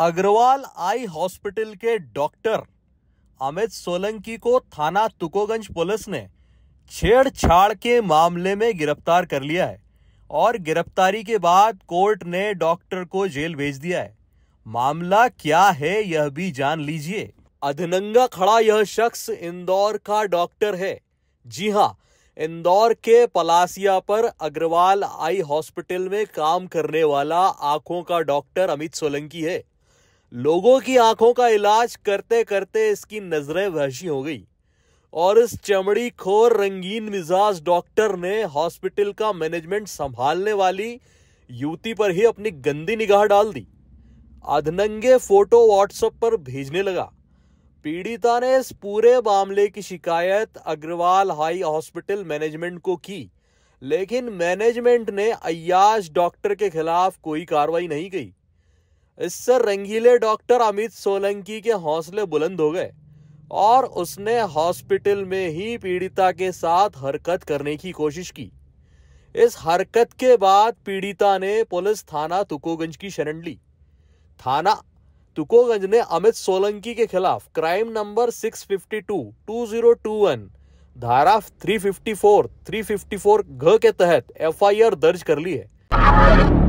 Agarwal eye hospital के doctor Amit Solanki को थाना तुकोगंज पुलिस ने छेड़छाड़ के मामले में गिरफ्तार कर लिया है और गिरफ्तारी के बाद कोर्ट ने डॉक्टर को जेल भेज दिया है मामला क्या है यह भी जान लीजिए अधनंगा खड़ा यह शख्स इंदौर का डॉक्टर है जी हाँ इंदौर के पलासिया पर अग्रवाल आई हॉस्पिटल में काम करने वाला आंखों का डॉक्टर अमित सोलंकी है लोगों की आंखों का इलाज करते करते इसकी नजरें वहशी हो गई और इस चमड़ी खोर रंगीन मिजाज डॉक्टर ने हॉस्पिटल का मैनेजमेंट संभालने वाली युवती पर ही अपनी गंदी निगाह डाल दी अधनंगे फोटो व्हाट्सएप पर भेजने लगा पीड़िता ने इस पूरे मामले की शिकायत अग्रवाल हाई हॉस्पिटल मैनेजमेंट को की लेकिन मैनेजमेंट ने अयाज डॉक्टर के खिलाफ कोई कार्रवाई नहीं की इससे रंगीले डॉक्टर अमित सोलंकी के हौसले बुलंद हो गए और उसने हॉस्पिटल में ही पीड़िता के साथ हरकत करने की कोशिश की इस हरकत के बाद पीड़िता ने पुलिस थाना तुकोगंज की शरण ली थाना तुकोगंज ने अमित सोलंकी के खिलाफ क्राइम नंबर 652 2021 धारा 354 354 घ के तहत एफआईआर दर्ज कर ली है